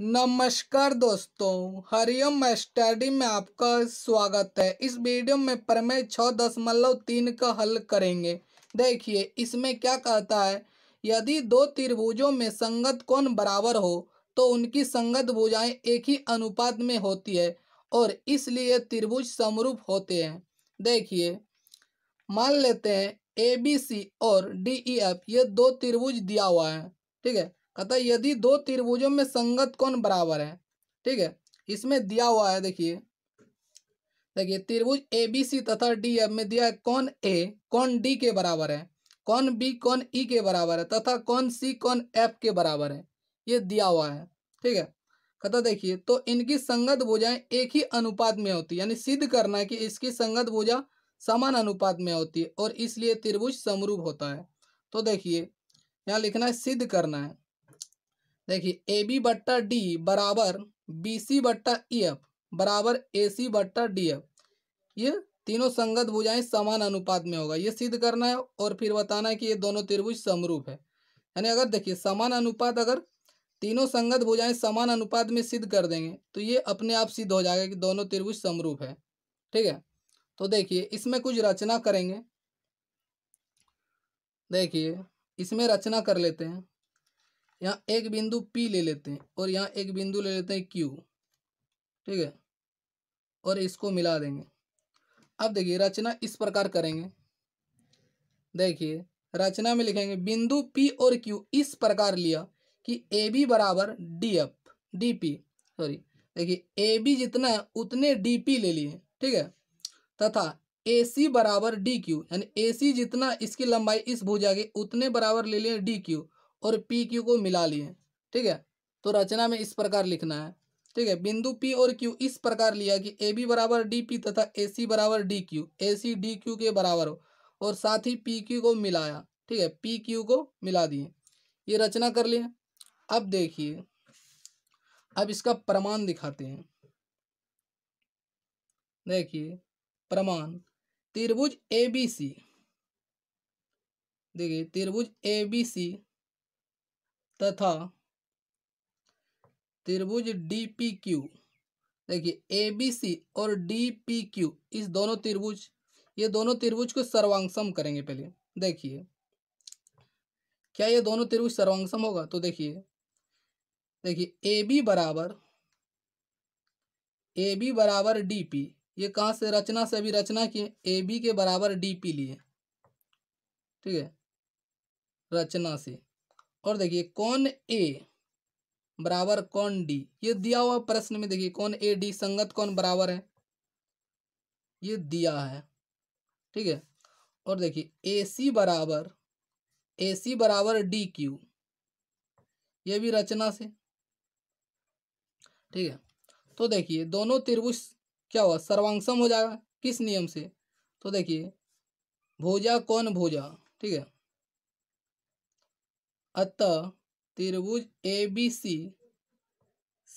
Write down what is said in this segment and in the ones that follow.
नमस्कार दोस्तों हरिओम स्टडी में आपका स्वागत है इस वीडियो में प्रमेय छः दशमलव तीन का हल करेंगे देखिए इसमें क्या कहता है यदि दो त्रिभुजों में संगत कोण बराबर हो तो उनकी संगत भुजाएं एक ही अनुपात में होती है और इसलिए त्रिभुज समरूप होते हैं देखिए मान लेते हैं ए बी सी और डी ई एफ ये दो त्रिभुज दिया हुआ है ठीक है कहता है यदि दो त्रिभुजों में संगत कौन बराबर है ठीक है इसमें दिया हुआ है देखिए देखिए त्रिभुज ए बी सी तथा डी एफ में दिया है कौन ए कौन डी के बराबर है कौन बी कौन ई e के बराबर है तथा कौन सी कौन एफ के बराबर है ये दिया हुआ है ठीक है कहता देखिए तो इनकी संगत भुजाएं एक ही अनुपात में होती है यानी सिद्ध करना है कि इसकी संगत भुजा समान अनुपात में होती है और इसलिए त्रिभुज समरूप होता है तो देखिए यहाँ लिखना है सिद्ध करना है देखिए ए बी बट्टा डी बराबर बी सी बट्टा ई एफ बराबर ए सी बट्टा डी एफ ये तीनों संगत भुजाएं समान अनुपात में होगा ये सिद्ध करना है और फिर बताना है कि ये दोनों त्रिभुज समरूप है यानी अगर देखिए समान अनुपात अगर तीनों संगत भुजाएं समान अनुपात में सिद्ध कर देंगे तो ये अपने आप सिद्ध हो जाएगा कि दोनों त्रिभुज समरूप है ठीक है तो देखिए इसमें कुछ रचना करेंगे देखिए इसमें रचना कर लेते हैं यहाँ एक बिंदु पी ले लेते हैं और यहाँ एक बिंदु ले लेते हैं क्यू ठीक है और इसको मिला देंगे अब देखिए रचना इस प्रकार करेंगे देखिए रचना में लिखेंगे बिंदु पी और क्यू इस प्रकार लिया कि ए बी बराबर D F D P sorry देखिए ए बी जितना है उतने डी पी ले लिए ठीक है तथा ए सी बराबर डी क्यू यानी ए सी जितना इसकी लंबाई इस भुजा की उतने बराबर ले लिए डी क्यू और पी क्यू को मिला लिए ठीक है तो रचना में इस प्रकार लिखना है ठीक है बिंदु पी और क्यू इस प्रकार लिया कि ए बी बराबर डी पी तथा ए सी बराबर D Q A C D Q के बराबर हो और साथ ही पी क्यू को मिलाया ठीक है पी क्यू को मिला दिए ये रचना कर लिए अब देखिए अब इसका प्रमाण दिखाते हैं देखिए प्रमाण त्रिभुज ए बी सी देखिए त्रिभुज ए बी सी तथा त्रिभुज डी पी क्यू देखिए ए बी सी और डी पी क्यू इस दोनों त्रिभुज ये दोनों त्रिभुज को सर्वांगसम करेंगे पहले देखिए क्या ये दोनों त्रिभुज सर्वांगसम होगा तो देखिए देखिए ए बी बराबर ए बी बराबर डी पी ये कहाँ से रचना से अभी रचना किए ए बी के बराबर डी पी लिए ठीक है रचना से और देखिए कौन ए बराबर कौन डी ये दिया हुआ प्रश्न में देखिए कौन ए डी संगत कौन बराबर है ये दिया है ठीक है और देखिए ए सी बराबर ए सी बराबर डी क्यू ये भी रचना से ठीक है तो देखिए दोनों त्रिभुज क्या हुआ सर्वांगसम हो जाएगा किस नियम से तो देखिए भुजा कौन भुजा ठीक है अतः त्रिभुज ए बी सी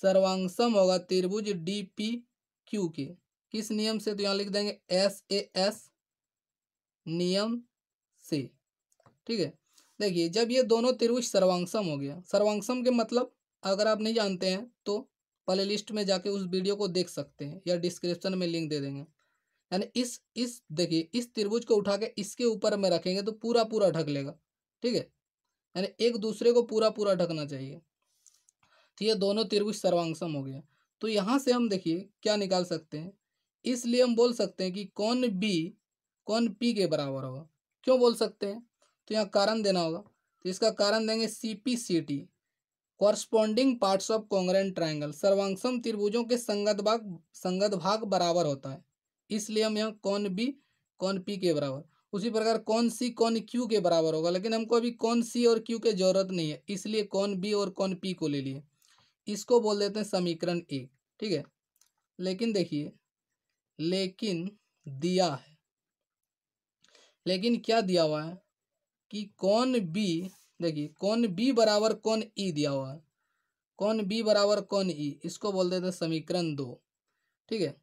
सर्वांगसम होगा त्रिभुज डी पी क्यू के किस नियम से तो यहाँ लिख देंगे एस ए एस नियम से ठीक है देखिए जब ये दोनों त्रिभुज सर्वांगसम हो गया सर्वांगसम के मतलब अगर आप नहीं जानते हैं तो प्ले लिस्ट में जाके उस वीडियो को देख सकते हैं या डिस्क्रिप्शन में लिंक दे देंगे यानी इस इस देखिए इस त्रिभुज को उठा के इसके ऊपर में रखेंगे तो पूरा पूरा ढक लेगा ठीक है यानी एक दूसरे को पूरा पूरा ढकना चाहिए तो ये दोनों त्रिभुज सर्वांगसम हो गया तो यहाँ से हम देखिए क्या निकाल सकते हैं इसलिए हम बोल सकते हैं कि कौन बी कौन पी के बराबर होगा क्यों बोल सकते हैं तो यहाँ कारण देना होगा तो इसका कारण देंगे C P C T corresponding parts of congruent triangle सर्वांगसम त्रिभुजों के संगत भाग संगत भाग बराबर होता है इसलिए हम यहाँ कौन बी कौन पी के बराबर उसी प्रकार कौन सी कौन क्यू के बराबर होगा लेकिन हमको अभी कौन सी और क्यू की जरूरत नहीं है इसलिए कौन बी और कौन पी को ले लिए इसको बोल देते हैं समीकरण एक ठीक है लेकिन देखिए लेकिन दिया है लेकिन क्या दिया हुआ है कि कौन बी देखिए कौन बी बराबर कौन ई दिया हुआ है कौन बी बराबर कौन ई इसको बोल देते हैं समीकरण दो ठीक है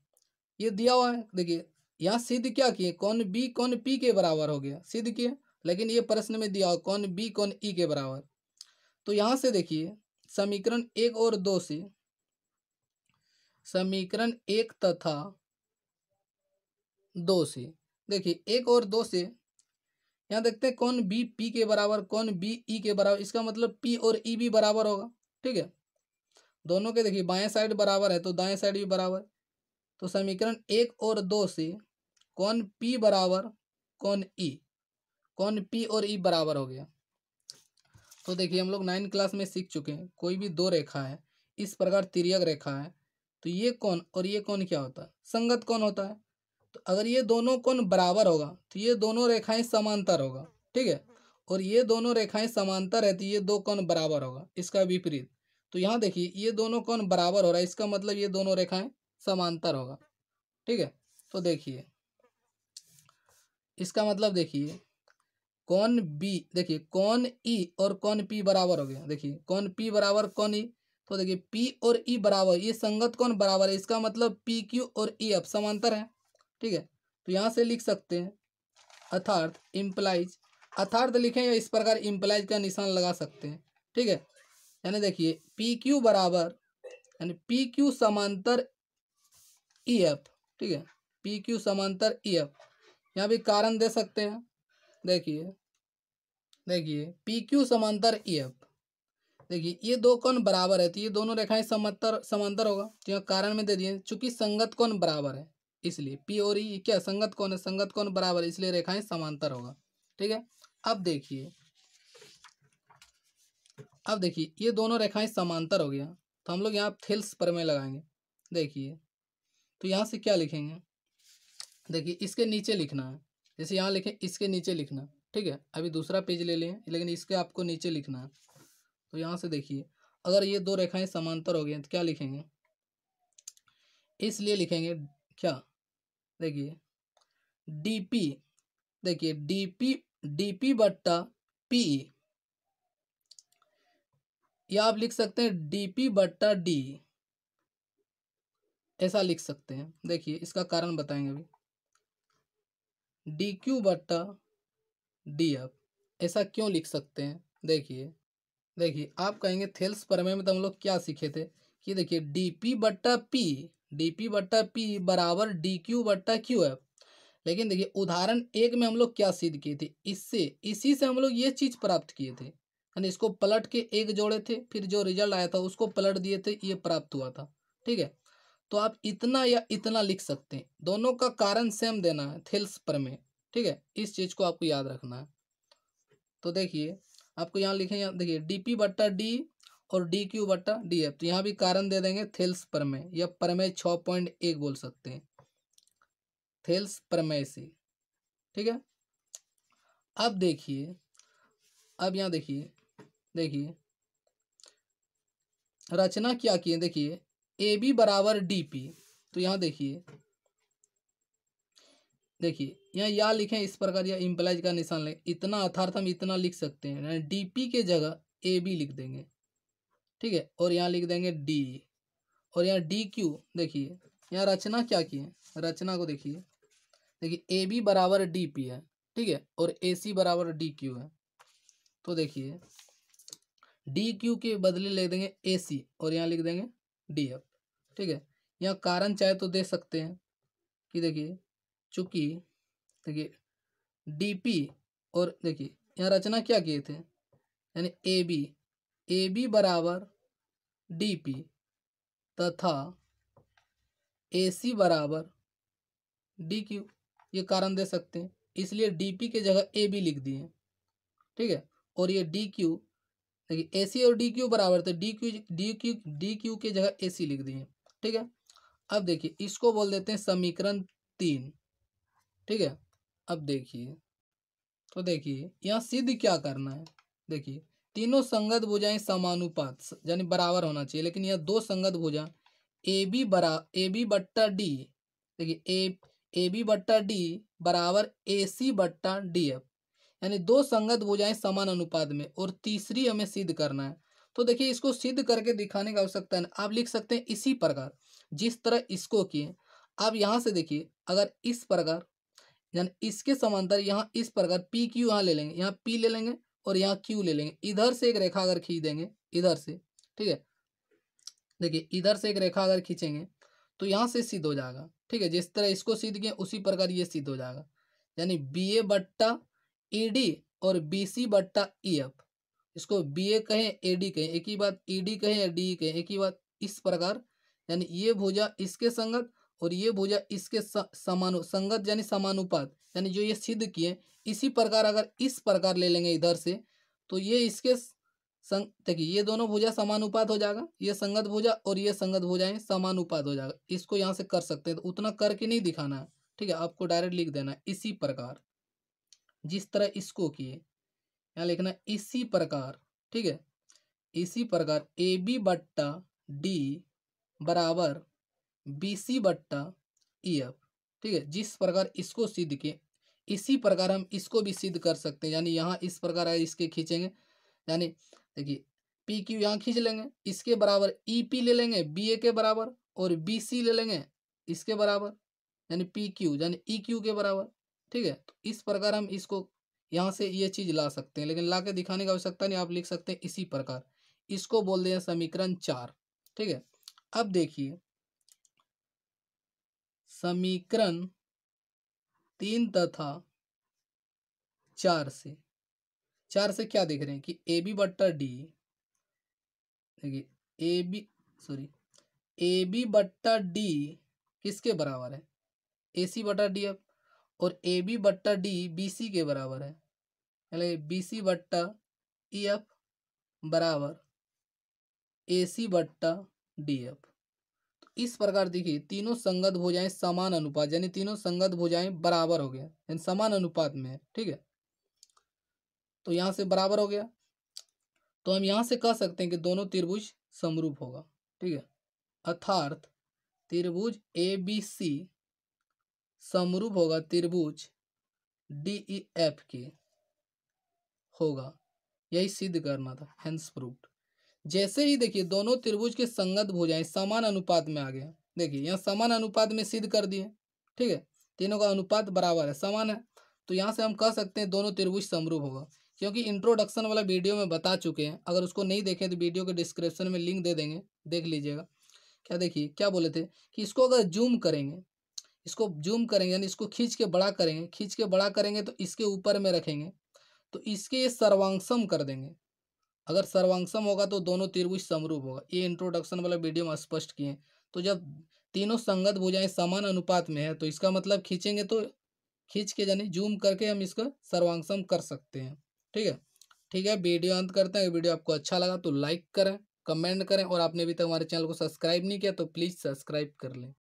ये दिया हुआ है देखिए यहाँ सिद्ध क्या किए कौन बी कौन पी के बराबर हो गया सिद्ध किए लेकिन ये प्रश्न में दिया कौन बी कौन ई के बराबर तो यहाँ से देखिए समीकरण एक और दो से समीकरण एक तथा दो से देखिए एक और दो से यहाँ देखते हैं कौन बी पी के बराबर कौन बी ई के बराबर इसका मतलब पी और ई भी बराबर होगा ठीक है दोनों के देखिए बाएं साइड बराबर है तो दाएं साइड भी बराबर तो समीकरण एक और दो से कौन पी बराबर कौन ई e? कौन पी और ई e बराबर हो गया तो देखिए हम लोग नाइन्थ क्लास में सीख चुके हैं कोई भी दो रेखा है इस प्रकार तिरक रेखा है तो ये कौन और ये कौन क्या होता है संगत कौन होता है तो अगर ये दोनों कौन बराबर होगा तो ये दोनों रेखाएं समांतर होगा ठीक है और ये दोनों रेखाएं समांतर है तो ये दो कौन बराबर होगा इसका विपरीत तो यहाँ देखिए ये दोनों कौन बराबर हो रहा है इसका मतलब ये दोनों रेखाएं समांतर होगा ठीक है तो देखिए इसका मतलब देखिए कौन बी देखिए कौन ई और कौन पी बराबर हो गया देखिए कौन पी बराबर कौन ई तो देखिए पी और ई बराबर ये संगत कौन बराबर है इसका मतलब पी क्यू और ई e अब समांतर है ठीक है तो यहाँ से लिख सकते हैं अर्थार्थ इम्प्लाइज अर्थार्थ लिखें या इस प्रकार इम्प्लाइज का निशान लगा सकते हैं ठीक है यानी देखिए पी क्यू बराबर यानी पी क्यू समांतर ई e एफ ठीक है पी क्यू समांतर ई e एफ यहाँ भी कारण दे सकते हैं देखिए देखिए पी क्यू समांतर ई e एफ देखिए ये दो कौन बराबर है तो ये दोनों रेखाएं समांतर समांतर होगा तो यहाँ कारण में दे दिए चूंकि संगत कौन बराबर है इसलिए पी और ई क्या संगत कौन है संगत कौन बराबर है इसलिए रेखाएं समांतर होगा ठीक है अब देखिए अब देखिए ये दोनों रेखाएं समांतर हो गया तो हम लोग यहाँ थेल्स पर में लगाएंगे देखिए तो यहाँ से क्या लिखेंगे देखिए इसके नीचे लिखना है जैसे यहाँ लिखें इसके नीचे लिखना ठीक है अभी दूसरा पेज ले लें लेकिन इसके आपको नीचे लिखना है तो यहाँ से देखिए अगर ये दो रेखाएं समांतर हो गई तो क्या लिखेंगे इसलिए लिखेंगे क्या देखिए डी पी देखिए डी पी डी पी बट्टा पी या आप लिख सकते हैं डी पी बट्टा डी ऐसा लिख सकते हैं देखिए इसका कारण बताएंगे अभी डी क्यू बट्टा डी एफ ऐसा क्यों लिख सकते हैं देखिए देखिए आप कहेंगे थेल्स प्रमेय में तो मतलब हम लोग क्या सीखे थे कि देखिए डी पी बट्टा पी डी पी बट्टा पी बराबर डी क्यू बट्टा क्यू एफ लेकिन देखिए उदाहरण एक में हम लोग क्या सिद्ध किए थे इससे इसी से हम लोग ये चीज़ प्राप्त किए थे यानी इसको पलट के एक जोड़े थे फिर जो रिजल्ट आया था उसको पलट दिए थे ये प्राप्त हुआ था ठीक है तो आप इतना या इतना लिख सकते हैं दोनों का कारण सेम देना है थेल्स पर में ठीक है इस चीज़ को आपको याद रखना है तो देखिए आपको यहाँ लिखें यहाँ देखिए डी पी बट्टा डी और डी क्यू बट्टा डी एफ तो यहाँ भी कारण दे देंगे थेल्स में या प्रमेय छ पॉइंट एक बोल सकते हैं थेल्स में से ठीक है अब देखिए अब यहाँ देखिए देखिए रचना क्या की है देखिए ए बी बराबर डी पी तो यहाँ देखिए देखिए यहाँ या लिखें इस प्रकार या इम्प्लाइज का निशान लें इतना अर्थार्थ हम इतना लिख सकते हैं डी पी के जगह ए बी लिख देंगे ठीक है और यहाँ लिख देंगे डी और यहाँ डी क्यू देखिए यहाँ रचना क्या की है रचना को देखिए देखिए ए बी बराबर डी पी है ठीक है और ए सी बराबर डी क्यू है तो देखिए डी क्यू के बदले लिख देंगे ए सी और यहाँ लिख देंगे डी एफ ठीक है यहाँ कारण चाहे तो दे सकते हैं कि देखिए चूंकि देखिए डी पी और देखिए यहाँ रचना क्या किए थे यानी ए बी ए बी बराबर डी पी तथा ए सी बराबर डी क्यू ये कारण दे सकते हैं इसलिए डी पी के जगह ए बी लिख दिए ठीक है और ये डी क्यू देखिए ए सी और डी क्यू बराबर थे D Q D Q D Q की जगह ए सी लिख दिए ठीक है अब देखिए इसको बोल देते हैं समीकरण तीन ठीक है अब देखिए तो देखिए यहाँ सिद्ध क्या करना है देखिए तीनों संगत भुजाएं समानुपात यानी बराबर होना चाहिए लेकिन यह दो संगत भुजा ए बी बरा ए बी बट्टा डी देखिए ए ए बी बट्टा डी बराबर ए सी बट्टा डी एफ यानी दो संगत भुजाएं समान अनुपात में और तीसरी हमें सिद्ध करना है तो देखिए इसको सिद्ध करके दिखाने का आवश्यकता है आप लिख सकते हैं इसी प्रकार जिस तरह इसको किए आप यहाँ से देखिए अगर इस प्रकार यानी इसके समांतर यहाँ इस प्रकार पी क्यू यहाँ ले लेंगे यहाँ पी ले लेंगे और यहाँ क्यू ले लेंगे इधर से एक रेखा अगर खींच देंगे इधर से ठीक है देखिए इधर से एक रेखा अगर खींचेंगे तो यहाँ से सिद्ध हो जाएगा ठीक है जिस तरह इसको सिद्ध किए उसी प्रकार ये सिद्ध हो जाएगा यानी बी ए बट्टा ई e और बी सी बट्टा ई e एफ इसको बी ए कहें ए डी कहें एक ही बात ई e डी कहें या डी कहें एक ही बात इस प्रकार यानी ये भुजा इसके संगत और ये भुजा इसके समानु संगत यानी समानुपात यानी जो ये सिद्ध किए इसी प्रकार अगर इस प्रकार ले लेंगे इधर से तो ये इसके संग देखिए ये दोनों भुजा समानुपात हो जाएगा ये संगत भुजा और ये संगत भुजाएं समानुपात हो जाएगा इसको यहाँ से कर सकते हैं तो उतना करके नहीं दिखाना है ठीक है आपको डायरेक्ट लिख देना है इसी प्रकार जिस तरह इसको किए यहाँ लिखना इसी प्रकार ठीक है इसी प्रकार ए बी बट्टा डी बराबर बी सी बट्टा ई एफ ठीक है जिस प्रकार इसको सिद्ध किए इसी प्रकार हम इसको भी सिद्ध कर सकते हैं यानी यहाँ इस प्रकार है इसके खींचेंगे यानी देखिए पी क्यू यहाँ खींच लेंगे इसके बराबर ई पी ले लेंगे बी ए के बराबर और बी सी ले लेंगे इसके बराबर यानी पी क्यू यानी ई क्यू के बराबर ठीक है तो इस प्रकार हम इसको यहाँ से ये चीज़ ला सकते हैं लेकिन ला के दिखाने की आवश्यकता नहीं आप लिख सकते हैं इसी प्रकार इसको बोल दें समीकरण चार ठीक है अब देखिए समीकरण तीन तथा चार से चार से क्या देख रहे हैं कि ए बी बट्टा डी देखिए A B sorry A B बट्टा डी किसके बराबर है ए सी बटा डी अब और ए बी बट्टा डी बी सी के बराबर है यानी बी सी बट्टा ई e एफ बराबर ए सी बट्टा डी एफ तो इस प्रकार देखिए तीनों संगत भुजाएं समान अनुपात यानी तीनों संगत भुजाएं बराबर हो गया यानी समान अनुपात में है ठीक है तो यहाँ से बराबर हो गया तो हम यहाँ से कह सकते हैं कि दोनों त्रिभुज समरूप होगा ठीक है अर्थात त्रिभुज ए बी सी समरूप होगा त्रिभुज डी ई एफ के होगा यही सिद्ध करना था हेंस प्रूफ जैसे ही देखिए दोनों त्रिभुज के संगत भुजाएं समान अनुपात में आ गए देखिए यहाँ समान अनुपात में सिद्ध कर दिए ठीक है तीनों का अनुपात बराबर है समान है तो यहाँ से हम कह सकते हैं दोनों त्रिभुज समरूप होगा क्योंकि इंट्रोडक्शन वाला वीडियो में बता चुके हैं अगर उसको नहीं देखें तो वीडियो के डिस्क्रिप्शन में लिंक दे देंगे देख लीजिएगा क्या देखिए क्या बोले थे कि इसको अगर जूम करेंगे इसको जूम करेंगे यानी इसको खींच के बड़ा करेंगे खींच के बड़ा करेंगे तो इसके ऊपर में रखेंगे तो इसके ये सर्वांगसम कर देंगे अगर सर्वांगसम होगा तो दोनों त्रिभुज समरूप होगा ये इंट्रोडक्शन वाला वीडियो में स्पष्ट किए तो जब तीनों संगत भुजाएं समान अनुपात में है तो इसका मतलब खींचेंगे तो खींच के यानी जूम करके हम इसका सर्वांगसम कर सकते हैं ठीक है ठीक है वीडियो अंत करते हैं वीडियो आपको अच्छा लगा तो लाइक करें कमेंट करें और आपने अभी तक हमारे चैनल को सब्सक्राइब नहीं किया तो प्लीज़ सब्सक्राइब कर लें